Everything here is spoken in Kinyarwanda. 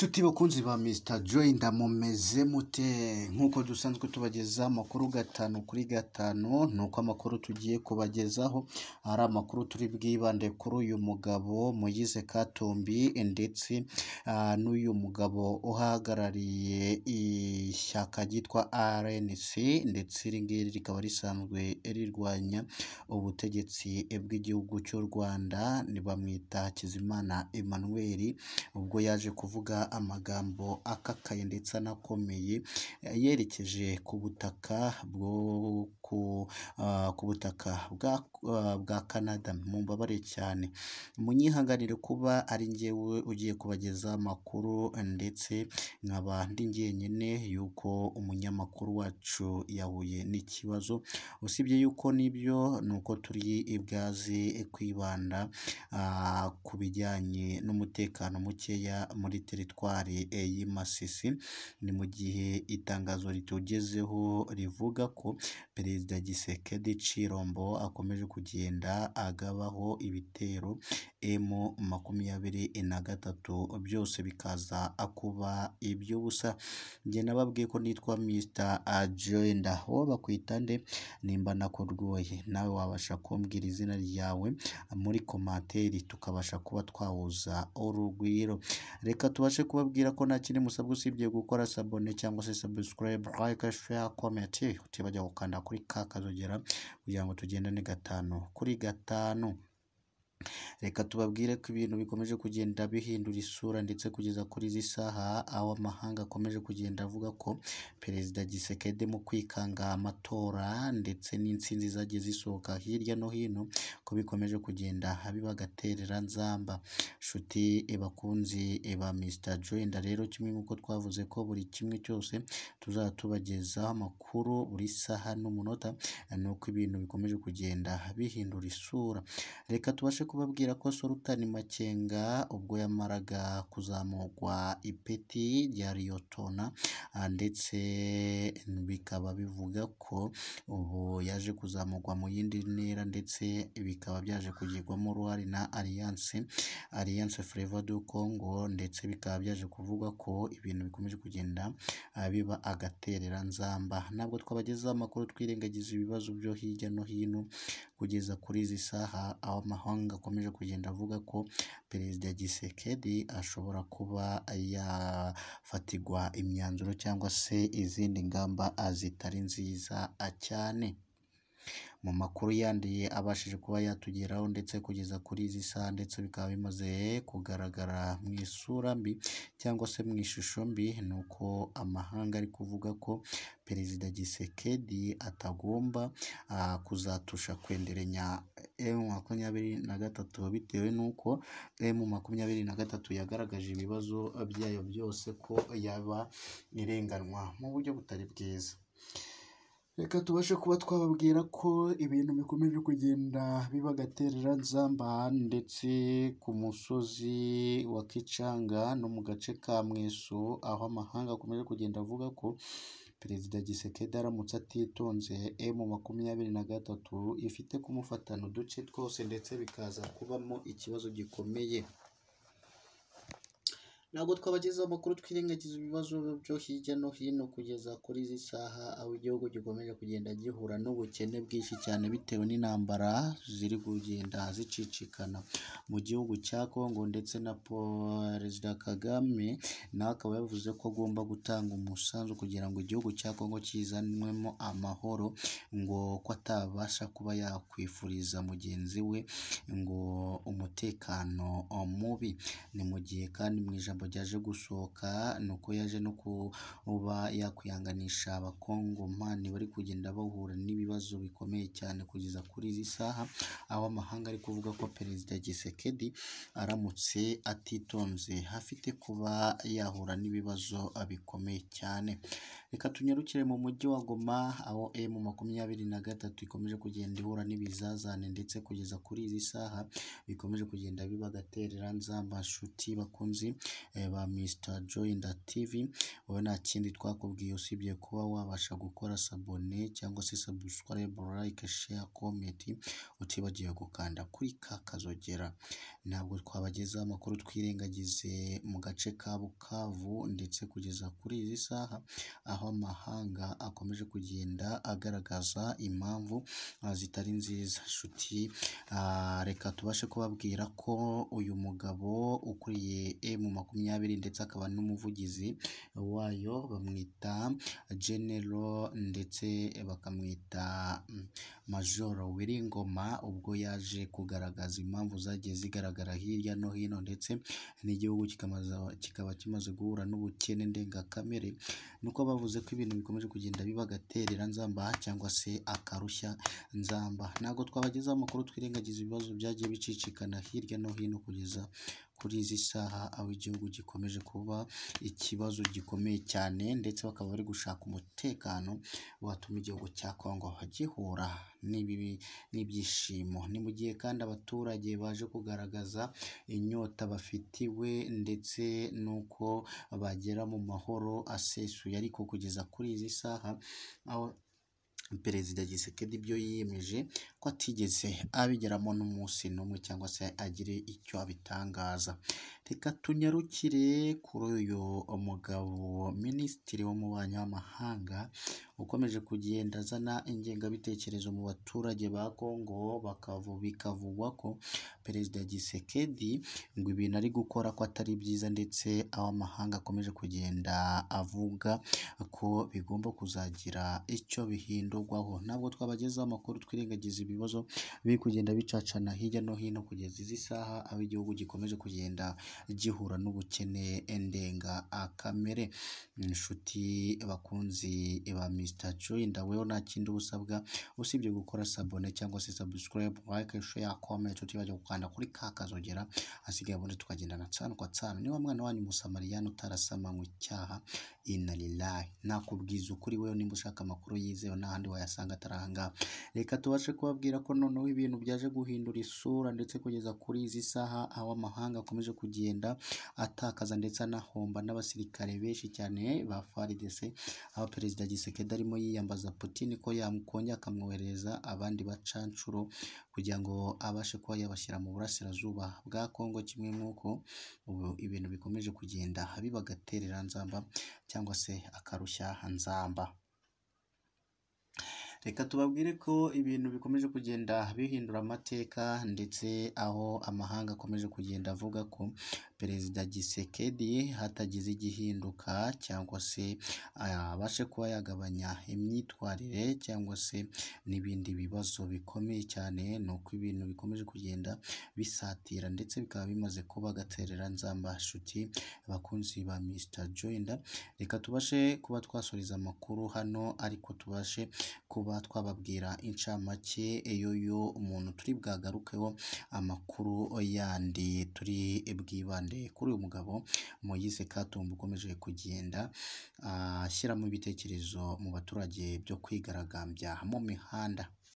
inshuti bakunzi ba misita joyi ndamumeze mute nk'uko dusanzwe tubageza amakuru gatanu kuri gatanu ni uko amakuru tugiye kubagezaho ari amakuru turi bwibande kuri uyu mugabo muyize katumbi ndetse n'uyu mugabo uhagarariye ishyaka ryitwa rnc ndetse iri ngiri rikaba risanzwe rirwanya ubutegetsi bw'igihugu cy'u rwanda bamwita kizimana emmanuel ubwo yaje kuvuga amagambo akakaye ndetse anakomeye eh, yerekeje ku butaka bwo ku ah, butaka bwa ah, bwa Canada mumbabare cyane munyihanganire kuba ari njyewe ugiye kubageza amakuru ndetse nkaba ndi jyenyine y'uko umunyamakuru wacu yahuye n'ikibazo usibye y'uko nibyo ni uko turi ibwazi eh, kwibanda ah, ku bijyanye n'umutekano mukeya muri teritwari laboratwari eh, y'i Masisi, ni mu gihe itangazo ritugezeho rivuga ko Perezida Tshisekedi Tshilombo akomeje kugenda agabaho ibitero eh, M makumyabiri na gatatu, byose bikaza kuba iby'ubusa, njye nababwiye ko nitwa Mr Agenda, wowe bakwita nde? Nimba nakugoye nawe wabasha kumbwira izina ryawe muri komantere tukabasha kuba twahuza urugwiro, reka tubashe kubabwira ko nta kindi musabwa usibye gukora sabone cyangwa se subscribe like share comment utibajya gukanda kuri ka kazogera kugira ngo tugendane gatanu kuri gatanu Reka tubabwire ko ibintu bikomeje kugenda bihindura isura ndetse kugeza kuri izi saha aho amahanga akomeje kugenda avuga ko Perezida Gisekede mu kwikanga amatora ndetse n'intsinzi zagiye zisohoka hirya no hino ko bikomeje kugenda biba agatereranzamba. Nshuti bakunzi ba Mr Joyner rero kimwe nk'uko twavuze ko buri kimwe cyose tuzajya tubagezaho amakuru buri saha n'umunota ni uko ibintu bikomeje kugenda bihindura isura. Reka tubashe kubabwira ko Sultan Makenga ubwo yamaraga kuzamurwa ipeti rya Liyotona ah, ndetse bikaba bivuga ko ubu yaje kuzamurwa mu yindi ntera ndetse bikaba byaje kugirwamo uruhare na Alliance, Alliance Fleuve du Congo ndetse bikaba byaje kuvuga ko ibintu bikomeje kugenda ah, biba agatereranzamba. Ntabwo twabagezaho amakuru twirengagiza ibibazo byo hirya no hino kugeza kuri izi saha aho amahanga akomeje kugenda avuga ko perezida Tshisekedi ashobora kuba yafatirwa imyanzuro cyangwa se izindi ngamba zitari nziza cyane. mu makuru yanduye abashije kuba yatugeraho ndetse kugeza kuri izi saha ndetse bikaba bimaze kugaragara mu isura mbi cyangwa se mu ishusho mbi ni uko amahanga ari kuvuga ko perezida Gisekedi atagomba kuzatusha kwenderanya emu makumyabiri na gatatu bitewe n'uko emu makumyabiri na gatatu yagaragaje ibibazo byayo byose ko yaba irenganwa mu buryo butari bwiza. reka tubashe kuba twababwira ko ibintu bikomeje kugenda biba agatereranzamba ndetse ku musozi wa Kicanga no mu gace ka Mweso aho amahanga akomeje kugenda avuga ko perezida Gisekedi aramutse atitonze emu makumyabiri na gatatu ifite kumufatana uduce twose ndetse bikaza kubamo ikibazo gikomeye Ntabwo twabagezaho amakuru twirengagiza ibibazo byo hirya no hino kugeza kuri izi saha aho igihugu gikomeje kugenda gihura n'ubukene bwinshi cyane bitewe n'intambara ziri kugenda zicicikana mu gihugu cya Congo ndetse na Perezida Kagame nawe akaba yavuze ko agomba gutanga umusanzu kugira ngo igihugu cya Congo kizanwemo amahoro ngo ko atabasha kuba yakwifuriza mugenzi we ngo umutekano mubi ni mu gihe kandi mu ijambo ijambo ryaje gusohoka ni uko yaje no kuba yakwihanganisha abakongoma ntibari kugenda bahura n'ibibazo bikomeye cyane kugeza kuri izi saha, aho amahanga ari kuvuga ko Perezida Tshisekedi aramutse atitonze hafite kuba yahura n'ibibazo bikomeye cyane. Reka tunyarukire mu mujyi wa Goma aho emu makumyabiri na gatatu ikomeje kugenda ihura n'ibizazane ndetse kugeza kuri izi saha bikomeje kugenda biba agatereranzamba nshuti bakunzi Eh, ba Mr Joyner TV, wowe nta kindi twakubwiye usibye kuba wabasha gukora sabone cyangwa se subscribe, like, share, comment, utibagiwe gukanda kuri ka kazogera. Ntabwo twabagezaho amakuru twirengagize mu gace ka Bukavu ndetse kugeza kuri izi saha, aho amahanga akomeje kugenda agaragaza impamvu ah, zitari nziza. Nshuti, ah, reka tubashe kubabwira ko uyu mugabo ukuriye M makumyabiri makumyabiri ndetse akaba n'umuvugizi wayo bamwita genero ndetse bakamwita majoro Wiringoma ubwo yaje kugaragaza impamvu zagiye zigaragara hirya no hino ndetse n'igihugu kikaba kimaze guhura n'ubukene ndengakamere nuko bavuze ko ibintu bikomeje kugenda biba agaterera nzamba cyangwa se akarushya nzamba ntabwo twabagezaho amakuru twirengagiza ibibazo byagiye bicicikana hirya no hino kugeza kuri izi saha aho igihugu gikomeje kuba ikibazo gikomeye cyane ndetse bakaba bari gushaka umutekano watuma igihugu cya Kongo gihura n'ibyishimo. Ni mu gihe kandi abaturage baje kugaragaza inyota bafitiwe ndetse n'uko bagera mu mahoro asesuye ariko kugeza kuri izi saha aho. perezida Gisekedi ibyo yiyemeje ko atigeze abigeramo n'umunsi n'umwe cyangwa se agire icyo abitangaza reka tunyarukire kuri uyu mugabo minisitiri w'umubanyi w'amahanga ukomeje kugenda azana ingengabitekerezo mu baturage ba Kongo bikavugwa ko Perezida Gisekedi ngo ibintu ari gukora ko atari byiza ndetse aho amahanga akomeje kugenda avuga ko bigomba kuzagira icyo bihindurwaho ntabwo twabagezaho amakuru twirengagiza ibibazo biri kugenda bicacana hirya no hino kugeza izi saha aho igihugu gikomeje kugenda gihura n'ubukene akamere inshuti bakunzi ba pisitation inda weho nta kindi uba usabwa usibye gukora sabone cyangwa se sabusikarayibu like sheya komenti utibajya gukanda kuri ka kazogera hasigaye ubundi tukagendana tsanu kwa tsanu niba mwana wanyu umusamariyani utarasama icyaha inarilayi nakubwiza ukuri weho nimba ushaka amakuru yizewe n'ahandi wayasanga atari ahangaha reka tubashe kubabwira ko noneho ibintu byaje guhindura isura ndetse kugeza kuri izi saha aho amahanga akomeje kugenda atakaza ndetse anahomba n'abasirikare benshi cyane ba faridese aho perezida gisekeda arimo yiyambaza Putin ko yakongera akamwoherereza abandi bacancuro kugira ngo abashe kuba yabashyira mu burasirazuba bwa Congo kimwe nk'uko ubu ibintu bikomeje kugenda biba agatereranzamba cyangwa se akarushya nzamba. Reka tubabwire ko ibintu bikomeje kugenda bihindura amateka ndetse aho amahanga akomeje kugenda avuga ko Perezida Gisekedi hatagize igihinduka cyangwa se abashe kuba yagabanya imyitwarire cyangwa se n'ibindi bibazo bikomeye cyane ni uko ibintu bikomeje kugenda bisatira ndetse bikaba bimaze kuba agaterera nzamba nshuti abakunzi ba Mister Joyner reka tubashe kuba twasoreza amakuru hano ariko tubashe kuba kuba twababwira inshamake y'uyu umuntu turi bwagarukeho amakuru yandi turi bwibande kuri uyu mugabo Moise Katumbi ukomeje kugenda ah, ashyiramo ibitekerezo mu baturage byo kwigaragambya mu mihanda.